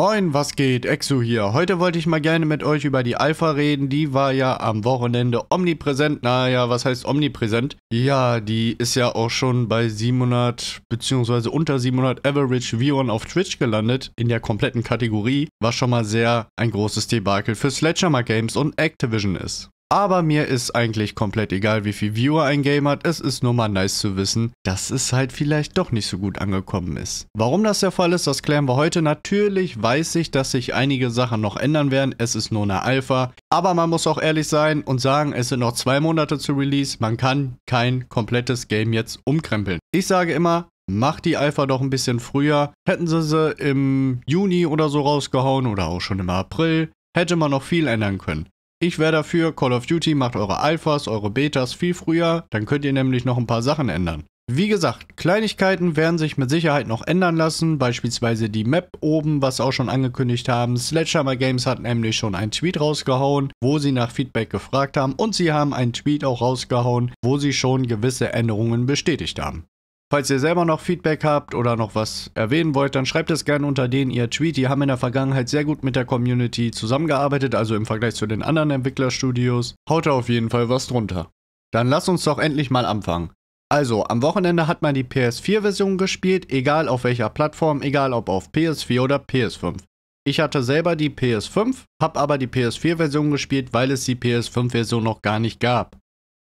Moin, was geht? Exu hier. Heute wollte ich mal gerne mit euch über die Alpha reden. Die war ja am Wochenende omnipräsent. Naja, was heißt omnipräsent? Ja, die ist ja auch schon bei 700 bzw. unter 700 Average Viewern auf Twitch gelandet. In der kompletten Kategorie. Was schon mal sehr ein großes Debakel für Sledgehammer Games und Activision ist. Aber mir ist eigentlich komplett egal, wie viel Viewer ein Game hat, es ist nur mal nice zu wissen, dass es halt vielleicht doch nicht so gut angekommen ist. Warum das der Fall ist, das klären wir heute. Natürlich weiß ich, dass sich einige Sachen noch ändern werden, es ist nur eine Alpha. Aber man muss auch ehrlich sein und sagen, es sind noch zwei Monate zu Release, man kann kein komplettes Game jetzt umkrempeln. Ich sage immer, Macht die Alpha doch ein bisschen früher. Hätten sie sie im Juni oder so rausgehauen oder auch schon im April, hätte man noch viel ändern können. Ich wäre dafür, Call of Duty macht eure Alphas, eure Betas viel früher, dann könnt ihr nämlich noch ein paar Sachen ändern. Wie gesagt, Kleinigkeiten werden sich mit Sicherheit noch ändern lassen, beispielsweise die Map oben, was auch schon angekündigt haben. Sledgehammer Games hat nämlich schon einen Tweet rausgehauen, wo sie nach Feedback gefragt haben und sie haben einen Tweet auch rausgehauen, wo sie schon gewisse Änderungen bestätigt haben. Falls ihr selber noch Feedback habt oder noch was erwähnen wollt, dann schreibt es gerne unter den ihr Tweet. Die haben in der Vergangenheit sehr gut mit der Community zusammengearbeitet, also im Vergleich zu den anderen Entwicklerstudios. Haut da auf jeden Fall was drunter. Dann lass uns doch endlich mal anfangen. Also, am Wochenende hat man die PS4-Version gespielt, egal auf welcher Plattform, egal ob auf PS4 oder PS5. Ich hatte selber die PS5, habe aber die PS4-Version gespielt, weil es die PS5-Version noch gar nicht gab.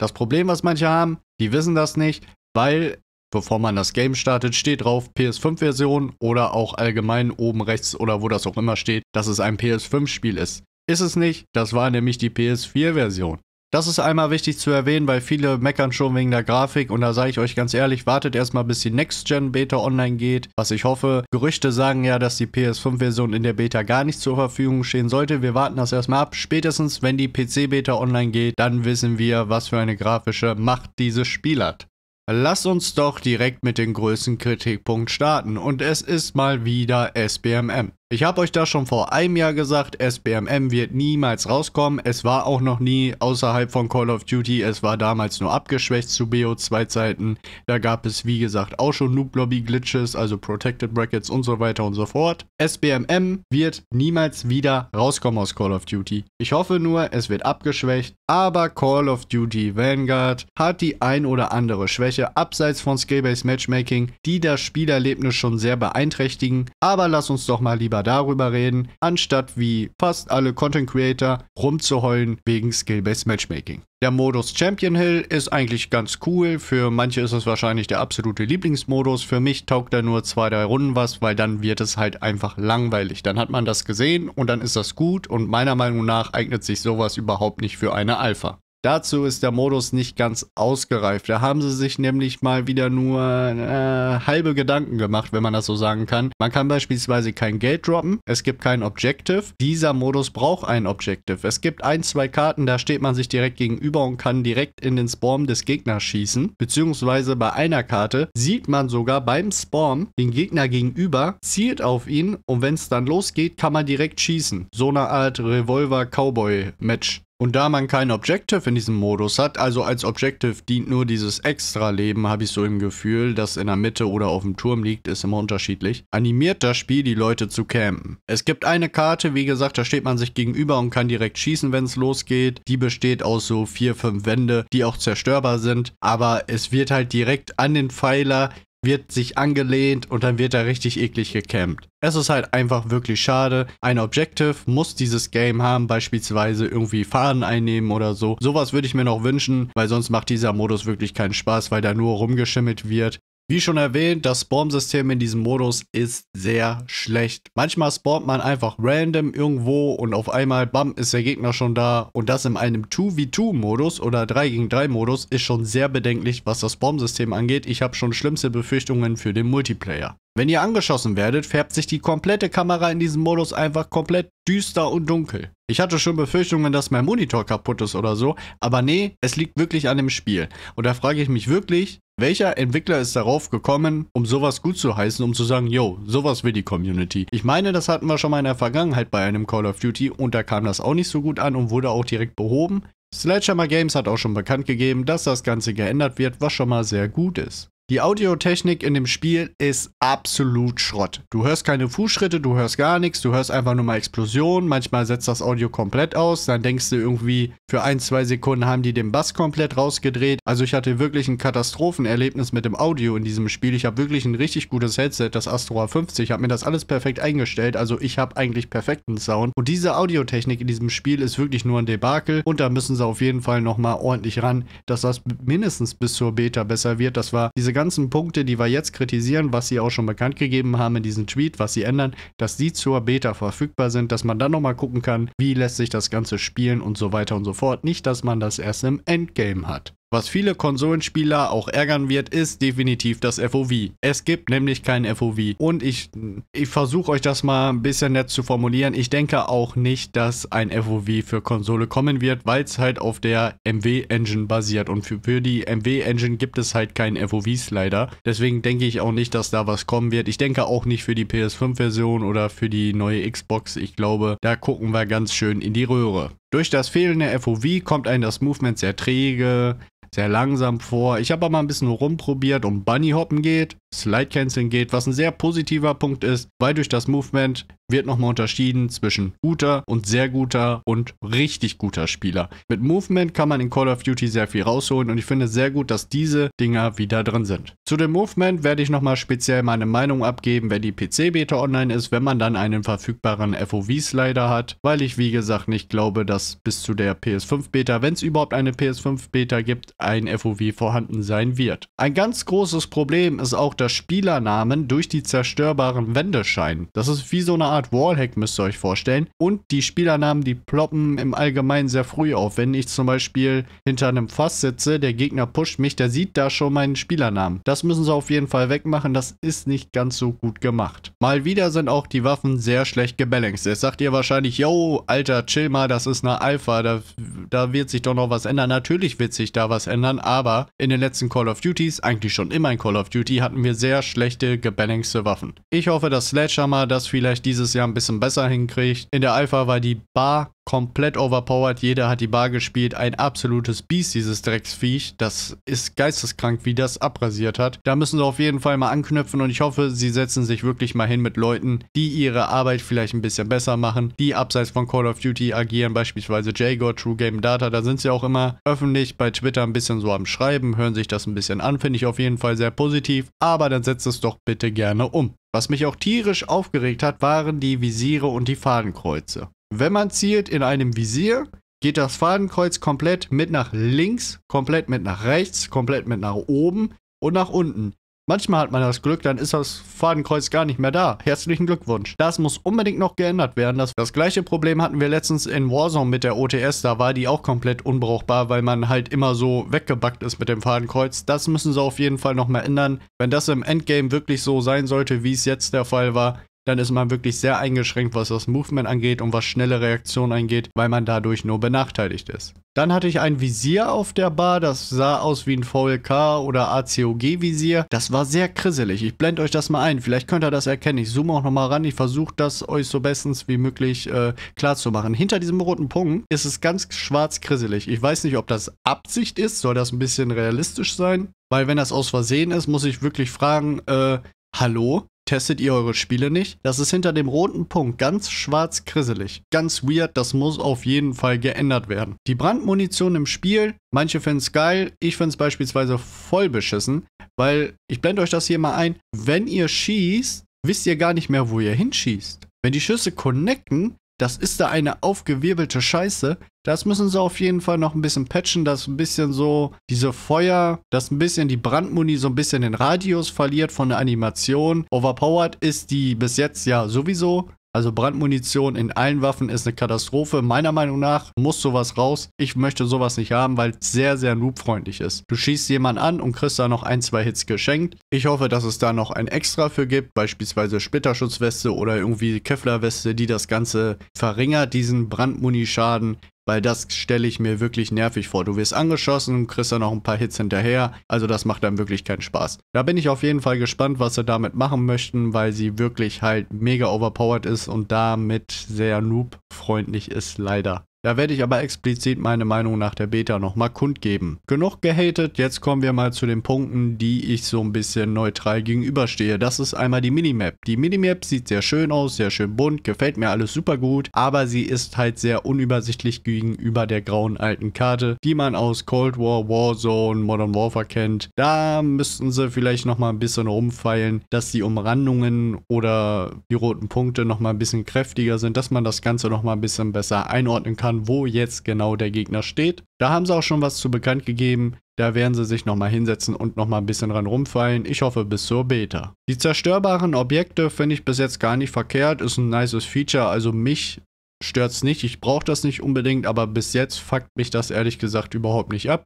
Das Problem, was manche haben, die wissen das nicht, weil Bevor man das Game startet, steht drauf PS5-Version oder auch allgemein oben rechts oder wo das auch immer steht, dass es ein PS5-Spiel ist. Ist es nicht, das war nämlich die PS4-Version. Das ist einmal wichtig zu erwähnen, weil viele meckern schon wegen der Grafik und da sage ich euch ganz ehrlich, wartet erstmal bis die Next-Gen-Beta online geht, was ich hoffe. Gerüchte sagen ja, dass die PS5-Version in der Beta gar nicht zur Verfügung stehen sollte. Wir warten das erstmal ab. Spätestens, wenn die PC-Beta online geht, dann wissen wir, was für eine grafische Macht dieses Spiel hat. Lass uns doch direkt mit dem größten Kritikpunkt starten und es ist mal wieder SBMM. Ich habe euch da schon vor einem Jahr gesagt, SBMM wird niemals rauskommen. Es war auch noch nie außerhalb von Call of Duty. Es war damals nur abgeschwächt zu BO2-Zeiten. Da gab es, wie gesagt, auch schon Noob-Lobby-Glitches, also Protected Brackets und so weiter und so fort. SBMM wird niemals wieder rauskommen aus Call of Duty. Ich hoffe nur, es wird abgeschwächt. Aber Call of Duty Vanguard hat die ein oder andere Schwäche, abseits von Skill-Based Matchmaking, die das Spielerlebnis schon sehr beeinträchtigen. Aber lass uns doch mal lieber lieber darüber reden, anstatt wie fast alle Content Creator rumzuheulen wegen Skill-Based Matchmaking. Der Modus Champion Hill ist eigentlich ganz cool. Für manche ist es wahrscheinlich der absolute Lieblingsmodus. Für mich taugt er nur zwei, drei Runden was, weil dann wird es halt einfach langweilig. Dann hat man das gesehen und dann ist das gut und meiner Meinung nach eignet sich sowas überhaupt nicht für eine Alpha. Dazu ist der Modus nicht ganz ausgereift. Da haben sie sich nämlich mal wieder nur äh, halbe Gedanken gemacht, wenn man das so sagen kann. Man kann beispielsweise kein Geld droppen, es gibt kein Objective. Dieser Modus braucht ein Objective. Es gibt ein, zwei Karten, da steht man sich direkt gegenüber und kann direkt in den Spawn des Gegners schießen. Beziehungsweise bei einer Karte sieht man sogar beim Spawn den Gegner gegenüber, zielt auf ihn und wenn es dann losgeht, kann man direkt schießen. So eine Art Revolver-Cowboy-Match. Und da man kein Objective in diesem Modus hat, also als Objective dient nur dieses Extra-Leben, habe ich so im Gefühl, das in der Mitte oder auf dem Turm liegt, ist immer unterschiedlich, animiert das Spiel die Leute zu campen. Es gibt eine Karte, wie gesagt, da steht man sich gegenüber und kann direkt schießen, wenn es losgeht. Die besteht aus so vier, fünf Wände, die auch zerstörbar sind, aber es wird halt direkt an den Pfeiler wird sich angelehnt und dann wird er richtig eklig gekämmt. Es ist halt einfach wirklich schade. Ein Objective muss dieses Game haben, beispielsweise irgendwie Faden einnehmen oder so. Sowas würde ich mir noch wünschen, weil sonst macht dieser Modus wirklich keinen Spaß, weil da nur rumgeschimmelt wird wie schon erwähnt, das Spawn-System in diesem Modus ist sehr schlecht. Manchmal spawnt man einfach random irgendwo und auf einmal, bam, ist der Gegner schon da. Und das in einem 2v2-Modus oder 3 gegen 3-Modus ist schon sehr bedenklich, was das Spawn-System angeht. Ich habe schon schlimmste Befürchtungen für den Multiplayer. Wenn ihr angeschossen werdet, färbt sich die komplette Kamera in diesem Modus einfach komplett düster und dunkel. Ich hatte schon Befürchtungen, dass mein Monitor kaputt ist oder so, aber nee, es liegt wirklich an dem Spiel. Und da frage ich mich wirklich, welcher Entwickler ist darauf gekommen, um sowas gut zu heißen, um zu sagen, yo, sowas will die Community? Ich meine, das hatten wir schon mal in der Vergangenheit bei einem Call of Duty und da kam das auch nicht so gut an und wurde auch direkt behoben. Sledgehammer Games hat auch schon bekannt gegeben, dass das Ganze geändert wird, was schon mal sehr gut ist. Die Audiotechnik in dem Spiel ist absolut Schrott. Du hörst keine Fußschritte, du hörst gar nichts, du hörst einfach nur mal Explosionen. Manchmal setzt das Audio komplett aus, dann denkst du irgendwie, für ein, zwei Sekunden haben die den Bass komplett rausgedreht. Also ich hatte wirklich ein Katastrophenerlebnis mit dem Audio in diesem Spiel. Ich habe wirklich ein richtig gutes Headset, das Astro A50, Ich habe mir das alles perfekt eingestellt. Also ich habe eigentlich perfekten Sound. Und diese Audiotechnik in diesem Spiel ist wirklich nur ein Debakel und da müssen sie auf jeden Fall nochmal ordentlich ran, dass das mindestens bis zur Beta besser wird. Das war diese ganze ganzen Punkte, die wir jetzt kritisieren, was sie auch schon bekannt gegeben haben in diesem Tweet, was sie ändern, dass sie zur Beta verfügbar sind, dass man dann nochmal gucken kann, wie lässt sich das Ganze spielen und so weiter und so fort. Nicht, dass man das erst im Endgame hat. Was viele Konsolenspieler auch ärgern wird, ist definitiv das FOV. Es gibt nämlich kein FOV. Und ich, ich versuche euch das mal ein bisschen nett zu formulieren. Ich denke auch nicht, dass ein FOV für Konsole kommen wird, weil es halt auf der MW-Engine basiert. Und für, für die MW-Engine gibt es halt keinen FOV leider. Deswegen denke ich auch nicht, dass da was kommen wird. Ich denke auch nicht für die PS5-Version oder für die neue Xbox. Ich glaube, da gucken wir ganz schön in die Röhre. Durch das fehlende FOV kommt einem das Movement sehr träge, sehr langsam vor. Ich habe aber mal ein bisschen rumprobiert, um Bunnyhoppen geht. Slide Canceling geht, was ein sehr positiver Punkt ist, weil durch das Movement wird nochmal unterschieden zwischen guter und sehr guter und richtig guter Spieler. Mit Movement kann man in Call of Duty sehr viel rausholen und ich finde sehr gut, dass diese Dinger wieder drin sind. Zu dem Movement werde ich nochmal speziell meine Meinung abgeben, wenn die PC-Beta online ist, wenn man dann einen verfügbaren FOV-Slider hat, weil ich wie gesagt nicht glaube, dass bis zu der PS5-Beta, wenn es überhaupt eine PS5-Beta gibt, ein FOV vorhanden sein wird. Ein ganz großes Problem ist auch, der Spielernamen durch die zerstörbaren Wände scheinen. Das ist wie so eine Art Wallhack, müsst ihr euch vorstellen. Und die Spielernamen, die ploppen im Allgemeinen sehr früh auf. Wenn ich zum Beispiel hinter einem Fass sitze, der Gegner pusht mich, der sieht da schon meinen Spielernamen. Das müssen sie auf jeden Fall wegmachen, das ist nicht ganz so gut gemacht. Mal wieder sind auch die Waffen sehr schlecht gebalanced. Jetzt sagt ihr wahrscheinlich, yo, alter, chill mal, das ist eine Alpha, da, da wird sich doch noch was ändern. Natürlich wird sich da was ändern, aber in den letzten Call of Duties, eigentlich schon immer in Call of Duty, hatten wir wir sehr schlechte gebalancete Waffen. Ich hoffe, dass Sledgehammer das vielleicht dieses Jahr ein bisschen besser hinkriegt. In der Alpha war die Bar komplett overpowered. Jeder hat die Bar gespielt. Ein absolutes Biest, dieses Drecksviech. Das ist geisteskrank, wie das abrasiert hat. Da müssen sie auf jeden Fall mal anknüpfen und ich hoffe, sie setzen sich wirklich mal hin mit Leuten, die ihre Arbeit vielleicht ein bisschen besser machen, die abseits von Call of Duty agieren, beispielsweise Jago, True Game Data. Da sind sie auch immer öffentlich bei Twitter ein bisschen so am Schreiben, hören sich das ein bisschen an. Finde ich auf jeden Fall sehr positiv. Aber dann setzt es doch bitte gerne um. Was mich auch tierisch aufgeregt hat, waren die Visiere und die Fadenkreuze. Wenn man zielt in einem Visier, geht das Fadenkreuz komplett mit nach links, komplett mit nach rechts, komplett mit nach oben und nach unten. Manchmal hat man das Glück, dann ist das Fadenkreuz gar nicht mehr da. Herzlichen Glückwunsch. Das muss unbedingt noch geändert werden. Das, das, gleiche Problem hatten wir letztens in Warzone mit der OTS. Da war die auch komplett unbrauchbar, weil man halt immer so weggebackt ist mit dem Fadenkreuz. Das müssen sie auf jeden Fall nochmal ändern. Wenn das im Endgame wirklich so sein sollte, wie es jetzt der Fall war, dann ist man wirklich sehr eingeschränkt, was das Movement angeht und was schnelle Reaktionen angeht, weil man dadurch nur benachteiligt ist. Dann hatte ich ein Visier auf der Bar, das sah aus wie ein VLK oder ACOG Visier. Das war sehr krisselig. Ich blende euch das mal ein. Vielleicht könnt ihr das erkennen. Ich zoome auch nochmal ran. Ich versuche das euch so bestens wie möglich äh, klar zu machen. Hinter diesem roten Punkt ist es ganz schwarz krisselig. Ich weiß nicht, ob das Absicht ist. Soll das ein bisschen realistisch sein? Weil wenn das aus Versehen ist, muss ich wirklich fragen, äh, hallo? testet ihr eure Spiele nicht? Das ist hinter dem roten Punkt ganz schwarz krisselig. Ganz weird, das muss auf jeden Fall geändert werden. Die Brandmunition im Spiel, manche finden es geil, ich finde es beispielsweise voll beschissen, weil ich blende euch das hier mal ein, wenn ihr schießt, wisst ihr gar nicht mehr, wo ihr hinschießt. Wenn die Schüsse connecten, das ist da eine aufgewirbelte Scheiße. Das müssen sie auf jeden Fall noch ein bisschen patchen, dass ein bisschen so diese Feuer, dass ein bisschen die Brandmuni so ein bisschen den Radius verliert von der Animation. Overpowered ist die bis jetzt ja sowieso. Also Brandmunition in allen Waffen ist eine Katastrophe. Meiner Meinung nach muss sowas raus. Ich möchte sowas nicht haben, weil es sehr, sehr noobfreundlich ist. Du schießt jemanden an und kriegst da noch ein, zwei Hits geschenkt. Ich hoffe, dass es da noch ein Extra für gibt, beispielsweise Splitterschutzweste oder irgendwie Kevlarweste, die das Ganze verringert, diesen Brandmunischaden. Weil das stelle ich mir wirklich nervig vor. Du wirst angeschossen und kriegst dann noch ein paar Hits hinterher. Also das macht dann wirklich keinen Spaß. Da bin ich auf jeden Fall gespannt, was sie damit machen möchten, weil sie wirklich halt mega overpowered ist und damit sehr noob-freundlich ist, leider. Da werde ich aber explizit meine Meinung nach der Beta nochmal kundgeben. Genug gehatet, jetzt kommen wir mal zu den Punkten, die ich so ein bisschen neutral gegenüberstehe. Das ist einmal die Minimap. Die Minimap sieht sehr schön aus, sehr schön bunt, gefällt mir alles super gut, aber sie ist halt sehr unübersichtlich gegenüber der grauen alten Karte, die man aus Cold War, Warzone, Modern Warfare kennt. Da müssten sie vielleicht nochmal ein bisschen rumfeilen, dass die Umrandungen oder die roten Punkte nochmal ein bisschen kräftiger sind, dass man das Ganze nochmal ein bisschen besser einordnen kann kann, wo jetzt genau der Gegner steht. Da haben sie auch schon was zu bekannt gegeben. Da werden sie sich nochmal hinsetzen und nochmal ein bisschen dran rumfallen. Ich hoffe bis zur Beta. Die zerstörbaren Objekte finde ich bis jetzt gar nicht verkehrt. Ist ein nices Feature. Also mich stört es nicht. Ich brauche das nicht unbedingt, aber bis jetzt fuckt mich das ehrlich gesagt überhaupt nicht ab.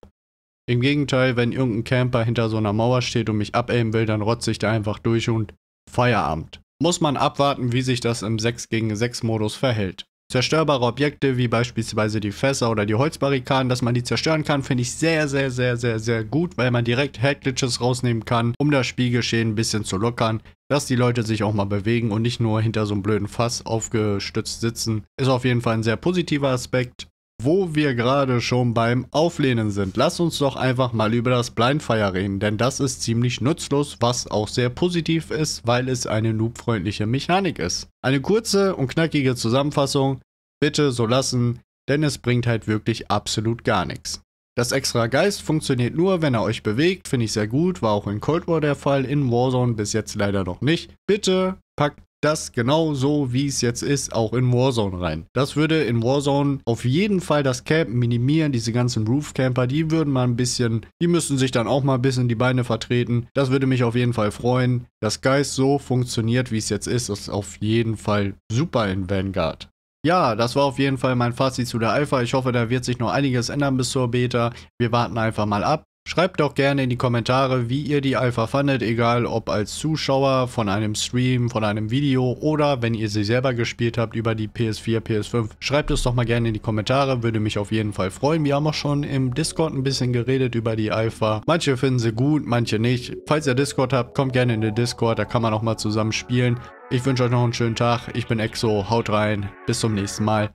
Im Gegenteil, wenn irgendein Camper hinter so einer Mauer steht und mich abaimen will, dann rotze ich da einfach durch und Feierabend. Muss man abwarten, wie sich das im 6 gegen 6 Modus verhält zerstörbare Objekte wie beispielsweise die Fässer oder die Holzbarrikaden, dass man die zerstören kann, finde ich sehr, sehr, sehr, sehr, sehr gut, weil man direkt Headglitches rausnehmen kann, um das Spielgeschehen ein bisschen zu lockern, dass die Leute sich auch mal bewegen und nicht nur hinter so einem blöden Fass aufgestützt sitzen. Ist auf jeden Fall ein sehr positiver Aspekt. Wo wir gerade schon beim Auflehnen sind, lass uns doch einfach mal über das Blindfire reden, denn das ist ziemlich nutzlos, was auch sehr positiv ist, weil es eine noobfreundliche Mechanik ist. Eine kurze und knackige Zusammenfassung, bitte so lassen, denn es bringt halt wirklich absolut gar nichts. Das extra Geist funktioniert nur, wenn er euch bewegt, finde ich sehr gut, war auch in Cold War der Fall, in Warzone bis jetzt leider noch nicht. Bitte packt das genau so, wie es jetzt ist, auch in Warzone rein. Das würde in Warzone auf jeden Fall das Camp minimieren, diese ganzen Roof Camper, die würden mal ein bisschen, die müssten sich dann auch mal ein bisschen die Beine vertreten. Das würde mich auf jeden Fall freuen. Das Geist so funktioniert, wie es jetzt ist, ist auf jeden Fall super in Vanguard. Ja, das war auf jeden Fall mein Fazit zu der Alpha. Ich hoffe, da wird sich noch einiges ändern bis zur Beta. Wir warten einfach mal ab. Schreibt doch gerne in die Kommentare, wie ihr die Alpha fandet, egal ob als Zuschauer von einem Stream, von einem Video oder wenn ihr sie selber gespielt habt über die PS4, PS5. Schreibt es doch mal gerne in die Kommentare, würde mich auf jeden Fall freuen. Wir haben auch schon im Discord ein bisschen geredet über die Alpha. Manche finden sie gut, manche nicht. Falls ihr Discord habt, kommt gerne in den Discord, da kann man auch mal zusammen spielen. Ich wünsche euch noch einen schönen Tag. Ich bin Exo, haut rein, bis zum nächsten Mal.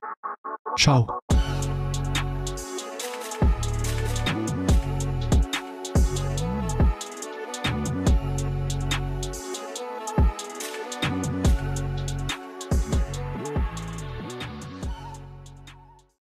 Ciao.